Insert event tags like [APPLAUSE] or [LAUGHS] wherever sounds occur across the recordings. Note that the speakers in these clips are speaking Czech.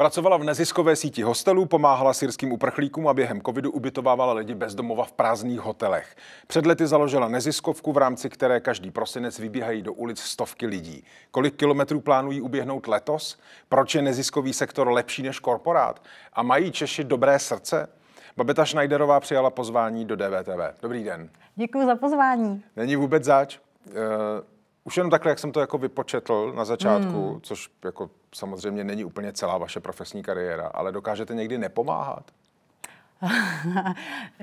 Pracovala v neziskové síti hostelů, pomáhala syrským uprchlíkům a během covidu ubytovávala lidi bez domova v prázdných hotelech. Před lety založila neziskovku, v rámci které každý prosinec vybíhají do ulic stovky lidí. Kolik kilometrů plánují uběhnout letos? Proč je neziskový sektor lepší než korporát? A mají Češi dobré srdce? Babeta Schneiderová přijala pozvání do DVTV. Dobrý den. Děkuji za pozvání. Není vůbec zač. E už jenom takhle, jak jsem to jako vypočetl na začátku, hmm. což jako samozřejmě není úplně celá vaše profesní kariéra, ale dokážete někdy nepomáhat? [LAUGHS]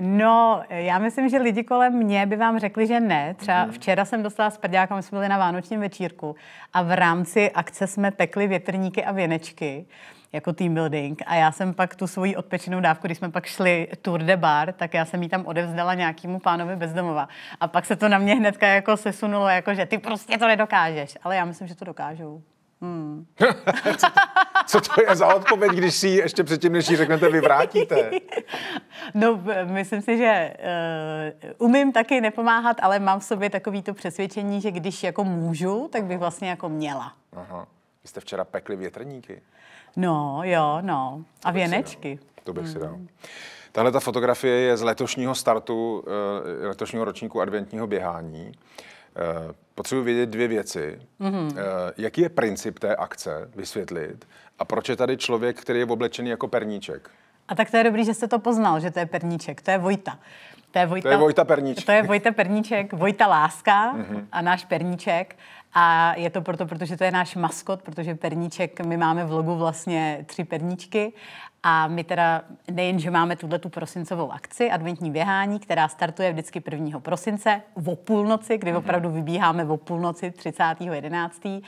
No, já myslím, že lidi kolem mě by vám řekli, že ne. Třeba mhm. včera jsem dostala s prďákem, jsme byli na vánočním večírku a v rámci akce jsme pekli větrníky a věnečky jako team building. A já jsem pak tu svoji odpečenou dávku, když jsme pak šli tour de bar, tak já jsem ji tam odevzdala nějakému pánovi bezdomova. A pak se to na mě hnedka jako sesunulo, jako že ty prostě to nedokážeš. Ale já myslím, že to dokážou. Hmm. co, [LAUGHS] to, co to je za odpověď, když si ji ještě předtím, než ji řeknete, vyvrátíte? [LAUGHS] No, myslím si, že uh, umím taky nepomáhat, ale mám v sobě takový to přesvědčení, že když jako můžu, tak bych vlastně jako měla. Aha. Vy jste včera pekli větrníky. No, jo, no. A věnečky. To bych si hmm. dal. Hmm. Tahle ta fotografie je z letošního startu, uh, letošního ročníku adventního běhání. Eh, potřebuji vědět dvě věci. Mm-hmm. Jaký je princip té akce, vysvětlit, a proč je tady člověk, který je oblečený jako perníček? A tak to je dobrý, že jste to poznal, že to je perníček, to je Vojta. To je Vojta, to je Vojta Perníček. To je Vojta Perníček, Vojta Láska mm-hmm. a náš Perníček. A je to proto, protože to je náš maskot, protože perníček, my máme v logu vlastně tři perníčky a my teda nejen, že máme tuhle tu prosincovou akci, adventní běhání, která startuje vždycky 1. prosince o půlnoci, kdy mhm. opravdu vybíháme o půlnoci 30.11.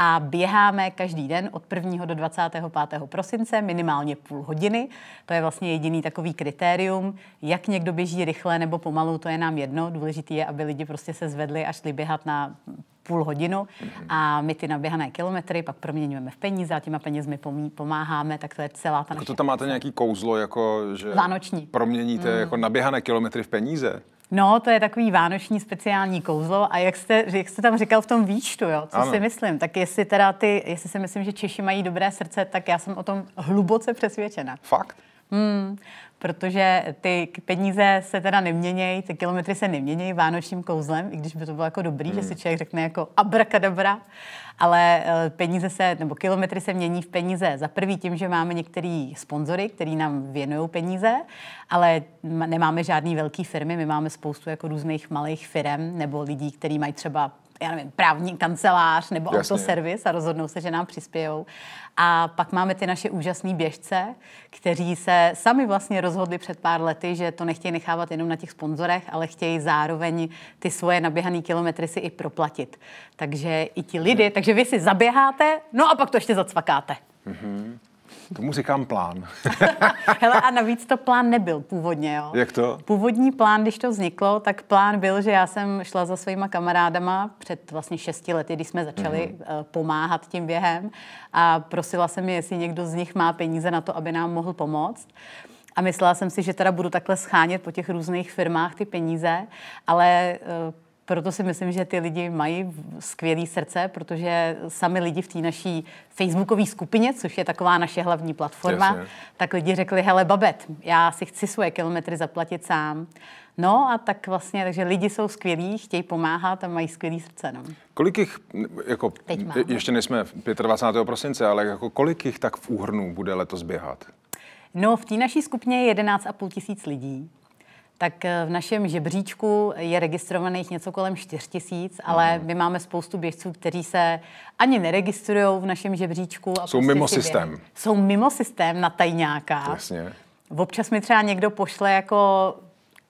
A běháme každý den od 1. do 25. prosince minimálně půl hodiny. To je vlastně jediný takový kritérium. Jak někdo běží rychle nebo pomalu, to je nám jedno. Důležité je, aby lidi prostě se zvedli a šli běhat na půl hodinu a my ty naběhané kilometry pak proměňujeme v peníze a těma penězmi pomáháme, tak to je celá ta jako to tam máte nějaký kouzlo, jako že Vánoční. proměníte mm. jako naběhané kilometry v peníze? No, to je takový vánoční speciální kouzlo a jak jste, jak jste tam říkal v tom výčtu, jo, co ano. si myslím, tak jestli teda ty, jestli si myslím, že Češi mají dobré srdce, tak já jsem o tom hluboce přesvědčena. Fakt? Hmm, protože ty peníze se teda neměnějí, ty kilometry se neměnějí vánočním kouzlem, i když by to bylo jako dobrý, hmm. že si hmm. člověk řekne jako abrakadabra, ale eh, peníze se, nebo kilometry se mění v peníze. Za prvý tím, že máme některý sponzory, který nám věnují peníze, ale nemáme žádný velký firmy, my máme spoustu jako různých malých firm nebo lidí, kteří mají třeba já nevím, právní kancelář nebo Jasně. autoservis a rozhodnou se, že nám přispějou. A pak máme ty naše úžasné běžce, kteří se sami vlastně rozhodli před pár lety, že to nechtějí nechávat jenom na těch sponzorech, ale chtějí zároveň ty svoje naběhané kilometry si i proplatit. Takže i ti lidi, takže vy si zaběháte, no a pak to ještě zacvakáte. Mm-hmm. Tomu říkám plán. [LAUGHS] Hele, a navíc to plán nebyl původně, jo? Jak to? Původní plán, když to vzniklo, tak plán byl, že já jsem šla za svýma kamarádama před vlastně šesti lety, když jsme začali mm-hmm. pomáhat tím během a prosila jsem je, jestli někdo z nich má peníze na to, aby nám mohl pomoct. A myslela jsem si, že teda budu takhle schánět po těch různých firmách ty peníze, ale eh, proto si myslím, že ty lidi mají skvělé srdce, protože sami lidi v té naší facebookové skupině, což je taková naše hlavní platforma, Jasně. tak lidi řekli, hele babet, já si chci svoje kilometry zaplatit sám. No a tak vlastně, takže lidi jsou skvělí, chtějí pomáhat a mají skvělý srdce. No. Kolik jich, jako, Teď máme. ještě nejsme 25. prosince, ale jako kolik jich tak v úhrnu bude letos běhat? No, v té naší skupině je 11,5 tisíc lidí tak eh, v našem žebříčku je registrovaných něco kolem 4 tisíc, mhm. ale my máme spoustu běžců, kteří se ani neregistrují v našem žebříčku. A Jsou prostě mimo systém. Jsou mimo systém na tajňáka. Jasně. Občas mi třeba někdo pošle jako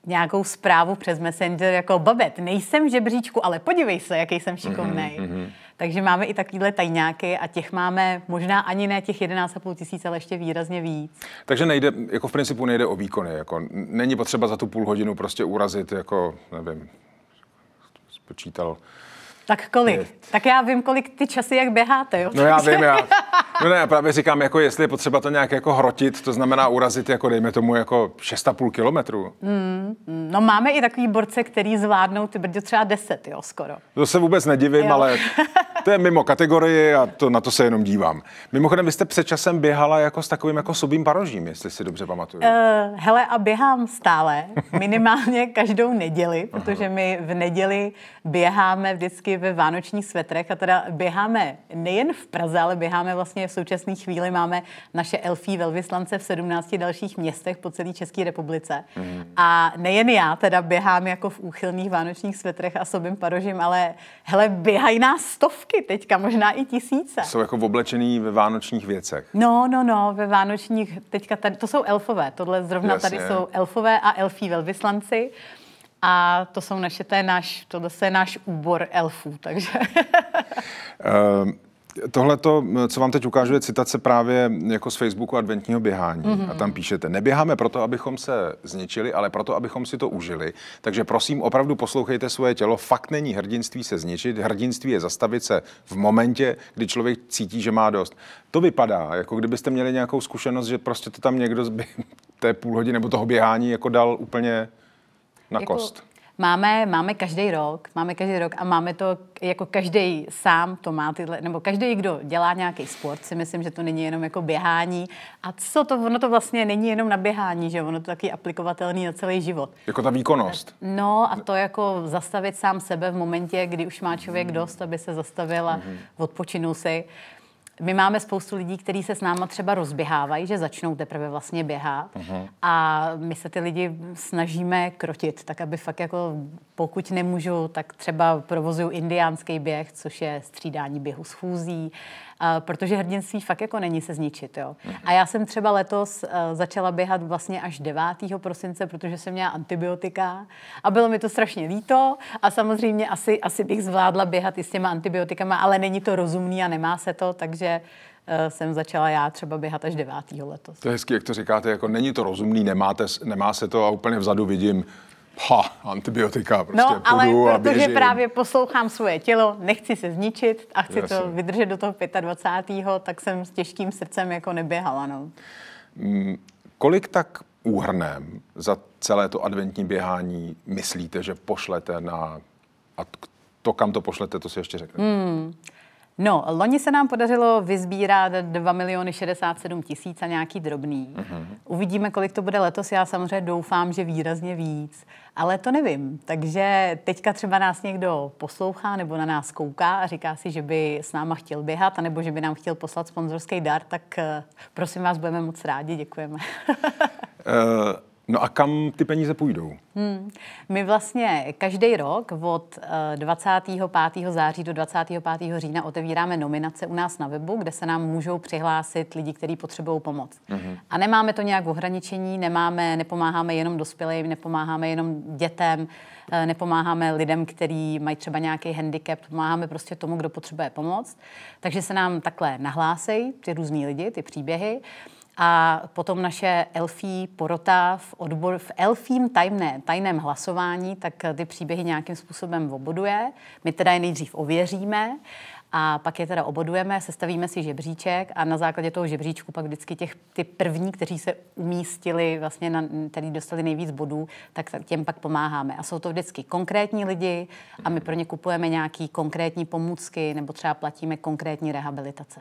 nějakou zprávu přes Messenger jako babet, nejsem žebříčku, ale podívej se, jaký jsem šikovný. Mm-hmm. Mhm, mhm. Takže máme i takovýhle tajňáky a těch máme možná ani ne těch 11,5 tisíc, ale ještě výrazně víc. Takže nejde, jako v principu nejde o výkony, jako není potřeba za tu půl hodinu prostě urazit, jako nevím, spočítal tak kolik? Je. Tak já vím, kolik ty časy jak běháte, jo? No já vím, já. [LAUGHS] No ne, já právě říkám, jako jestli je potřeba to nějak jako hrotit, to znamená urazit, jako dejme tomu, jako 6,5 kilometrů. Mm, hmm. no máme i takový borce, který zvládnou ty brdě třeba 10, jo, skoro. To se vůbec nedivím, jo. ale [LAUGHS] to je mimo kategorii a to, na to se jenom dívám. Mimochodem, vy jste před časem běhala jako s takovým jako sobým parožím, jestli si dobře pamatuju. Uh, hele, a běhám stále, minimálně každou neděli, protože my v neděli běháme vždycky ve vánočních svetrech a teda běháme nejen v Praze, ale běháme vlastně v současné chvíli, máme naše elfí velvyslance v 17 dalších městech po celé České republice. Mm. A nejen já teda běhám jako v úchylných vánočních svetrech a sobým parožím, ale hele, běhají nás stovky stovky teďka, možná i tisíce. Jsou jako oblečený ve vánočních věcech. No, no, no, ve vánočních, teďka tady, to jsou elfové, tohle zrovna Jasně. tady jsou elfové a elfí velvyslanci. A to jsou naše, to je náš, tohle je náš úbor elfů, takže. um, Tohle, to, co vám teď ukážu, je citace právě jako z Facebooku adventního běhání. Mm-hmm. A mhm. tam píšete, neběháme proto, abychom se zničili, ale proto, abychom si to užili. Takže prosím, opravdu poslouchejte svoje tělo. Fakt není hrdinství se zničit, hrdinství je zastavit se v momentě, kdy člověk cítí, že má dost. To vypadá, jako kdybyste měli nějakou zkušenost, že prostě to tam někdo zby té půl hodiny nebo toho běhání jako dal úplně na jako, kost máme, máme každý rok, máme každý rok a máme to jako každý sám to má tyhle, nebo každý, kdo dělá nějaký sport, si myslím, že to není jenom jako běhání. A co to, ono to vlastně není jenom na běhání, že ono to taky aplikovatelný na celý život. Jako ta výkonnost. No a to jako zastavit sám sebe v momentě, kdy už má člověk dost, aby se zastavil a mhm. odpočinul si. My máme spoustu lidí, kteří se s náma třeba rozběhávají, že začnou teprve vlastně běhat uh-huh. a my se ty lidi snažíme krotit, tak aby fakt jako pokud nemůžu, tak třeba provozuju indiánský běh, což je střídání běhu s chůzí, uh, Eh, protože hrdinství fakt jako není se zničit. Jo. A já jsem třeba letos eh, začala běhat vlastně až 9. prosince, protože jsem měla antibiotika a bylo mi to strašně líto a samozřejmě asi, asi bych zvládla běhat i s těma antibiotikama, ale není to rozumný a nemá se to, takže eh, jsem začala já třeba běhat až 9. letos. To je hezky, jak to říkáte, jako není to rozumný, nemáte, nemá se to a úplně vzadu vidím ha, antibiotika, prostě No, ale půjdu protože a běžím. právě poslouchám svoje tělo, nechci se zničit a chci Jasně. to vydržet do toho 25. tak jsem s těžkým srdcem jako neběhala, no. Mm, kolik tak úhrnem za celé to adventní běhání myslíte, že pošlete na... A to, kam to pošlete, to si ještě řekneme. Hmm. No, loni se nám podařilo vyzbírat 2 miliony 67 tisíc a nějaký drobný. Mm-hmm. Uvidíme, kolik to bude letos. Já samozřejmě doufám, že výrazně víc. Ale to nevím. Takže teďka třeba nás někdo poslouchá nebo na nás kouká a říká si, že by s náma chtěl běhat, nebo že by nám chtěl poslat sponzorský dar, tak eh, prosím vás, budeme moc rádi, děkujeme. [LAUGHS] Eh, No a kam ty peníze půjdou? Hmm. My vlastně každý rok od 25. Eh, září do 25. října otevíráme nominace u nás na webu, kde se nám můžou přihlásit lidi, kteří potřebují pomoc. Mm-hmm. A nemáme to nějak v ohraničení, nemáme, nepomáháme jenom dospělým, nepomáháme jenom dětem, eh, nepomáháme lidem, kteří mají třeba nějaký handicap, pomáháme prostě tomu, kdo potřebuje pomoc. Takže se nám takhle nahlásejí ty různý lidi, ty příběhy a potom naše elfí porota v, odbor, v elfím tajné, tajném hlasování, tak ty příběhy nějakým způsobem oboduje. My teda je nejdřív ověříme a pak je teda obodujeme, sestavíme si žebříček a na základě toho žebříčku pak vždycky těch, ty první, kteří se umístili, vlastně na, který dostali nejvíc bodů, tak těm pak pomáháme. A jsou to vždycky konkrétní lidi a my pro ně kupujeme nějaké konkrétní pomůcky nebo třeba platíme konkrétní rehabilitace.